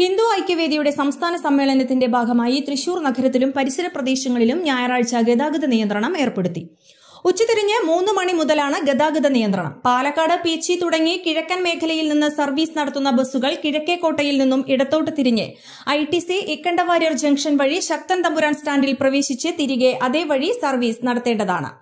ഹിന്ദു ഐക്യവേദിയുടെ സംസ്ഥാന സമ്മേളനത്തിന്റെ ഭാഗമായി തൃശൂർ നഗരത്തിലും പരിസര പ്രദേശങ്ങളിലും ഞായറാഴ്ച ഗതാഗത നിയന്ത്രണം ഏർപ്പെടുത്തി ഉച്ചതിരിഞ്ഞ് മൂന്ന് മണി മുതലാണ് ഗതാഗത നിയന്ത്രണം പാലക്കാട് പീച്ചി തുടങ്ങി കിഴക്കൻ മേഖലയിൽ നിന്ന് സർവീസ് നടത്തുന്ന ബസ്സുകൾ കിഴക്കേക്കോട്ടയിൽ നിന്നും ഇടത്തോട്ട് തിരിഞ്ഞ് I T C Ikkanda Warrier junction വഴി ശക്തൻ തമ്പുരാൻ സ്റ്റാൻഡിൽ പ്രവേശിച്ച് തിരികെ അതേ വഴി സർവീസ് നടത്തേണ്ടതാണ്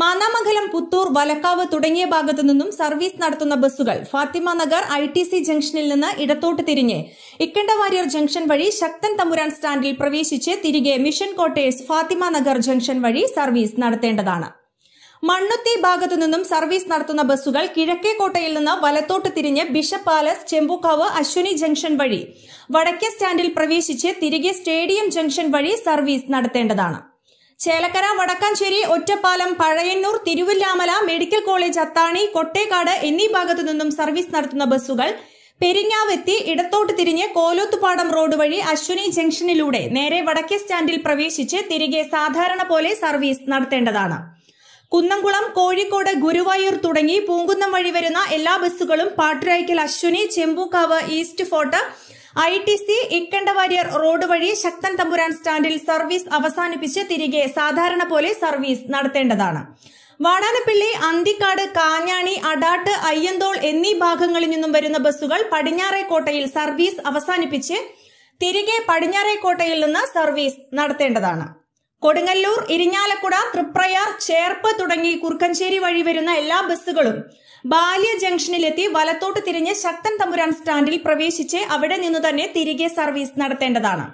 മാന്നാമംഗലം പുത്തൂർ വലക്കാവ് തുടങ്ങിയ ഭാഗത്തു നിന്നും സർവീസ് നടത്തുന്ന ബസ്സുകൾ Fathima Nagar I T C ജംഗ്ഷനിൽ നിന്ന് ഇടത്തോട്ട് തിരിഞ്ഞ് ഇക്കണ്ടവാരിയർ ജംഗ്ഷൻ വഴി ശക്തൻ തമ്പുരാൻ സ്റ്റാൻഡിൽ പ്രവേശിച്ച് തിരികെ mission quarters Fathima Nagar junction വഴി സർവീസ് നടത്തേണ്ടതാണ് മണ്ണുത്തി ഭാഗത്തു നിന്നും സർവീസ് നടത്തുന്ന ബസ്സുകൾ കിഴക്കേ കോട്ടയിൽ നിന്ന് വലത്തോട്ട് തിരിഞ്ഞ് bishop palace Chembukkavu Aswini junction വഴി വടക്കേ സ്റ്റാൻഡിൽ പ്രവേശിച്ച് തിരികെ സ്റ്റേഡിയം ജംഗ്ഷൻ വഴി സർവീസ് നടത്തേണ്ടതാണ് ചേലക്കര വടക്കാഞ്ചേരി ഒറ്റപ്പാലം പഴയന്നൂർ തിരുവില്ലാമല മെഡിക്കൽ കോളേജ് അത്താണി കൊട്ടേക്കാട് എന്നീ ഭാഗത്തു നിന്നും സർവീസ് നടത്തുന്ന ബസ്സുകൾ പെരിങ്ങാവെത്തി ഇടത്തോട്ട് തിരിഞ്ഞ് കോലോത്തുപാടം റോഡ് വഴി അശ്വനി ജംഗ്ഷനിലൂടെ നേരെ വടക്കേ സ്റ്റാൻഡിൽ പ്രവേശിച്ച് തിരികെ സാധാരണ പോലെ സർവീസ് നടത്തേണ്ടതാണ് കുന്നംകുളം കോഴിക്കോട് ഗുരുവായൂർ തുടങ്ങി പൂങ്കുന്നം വഴി വരുന്ന എല്ലാ ബസ്സുകളും Patturaikkal Aswini Chembukkavu east fort I T C Ikkanda Warrier road വഴി ശക്തൻ തമ്പുരാൻ സ്റ്റാൻഡിൽ സർവീസ് അവസാനിപ്പിച്ച് തിരികെ സാധാരണ പോലെ സർവീസ് നടത്തേണ്ടതാണ് വാടാനപ്പിള്ളി അന്തിക്കാട് കാഞ്ഞാണി അടാട്ട് അയ്യന്തോൾ എന്നീ ഭാഗങ്ങളിൽ നിന്നും വരുന്ന ബസ്സുകൾ പടിഞ്ഞാറേക്കോട്ടയിൽ സർവീസ് അവസാനിപ്പിച്ച് തിരികെ പടിഞ്ഞാറേക്കോട്ടയിൽ നിന്ന് സർവീസ് നടത്തേണ്ടതാണ് കൊടുങ്ങല്ലൂർ ഇരിഞ്ഞാലക്കുട തൃപ്രയാർ ചേർപ്പ് തുടങ്ങി കുർക്കഞ്ചേരി വഴി വരുന്ന എല്ലാ ബസ്സുകളും ബാല്യ ജംഗ്ഷനിലെത്തി വലത്തോട്ട് തിരിഞ്ഞ് ശക്തൻ തമ്പുരാൻ സ്റ്റാൻഡിൽ പ്രവേശിച്ച് അവിടെ നിന്ന് തന്നെ തിരികെ സർവീസ് നടത്തേണ്ടതാണ്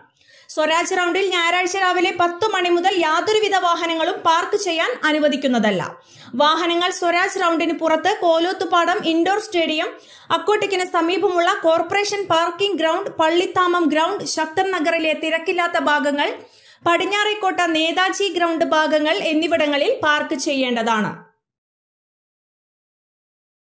സ്വരാജ് റൗണ്ടിൽ ഞായറാഴ്ച രാവിലെ പത്തു മണി മുതൽ യാതൊരുവിധ വാഹനങ്ങളും പാർക്ക് ചെയ്യാൻ അനുവദിക്കുന്നതല്ല വാഹനങ്ങൾ സ്വരാജ് റൗണ്ടിന് പുറത്ത് കോലോത്തുപാടം ഇൻഡോർ സ്റ്റേഡിയം അക്കോട്ടിക്കിന് സമീപമുള്ള corporation parking ground Pallithamam ground Sakthan നഗറിലെ തിരക്കില്ലാത്ത ഭാഗങ്ങൾ പടിഞ്ഞാറേക്കോട്ട നേതാജി ഗ്രൗണ്ട് ഭാഗങ്ങൾ എന്നിവിടങ്ങളിൽ പാർക്ക് ചെയ്യേണ്ടതാണ്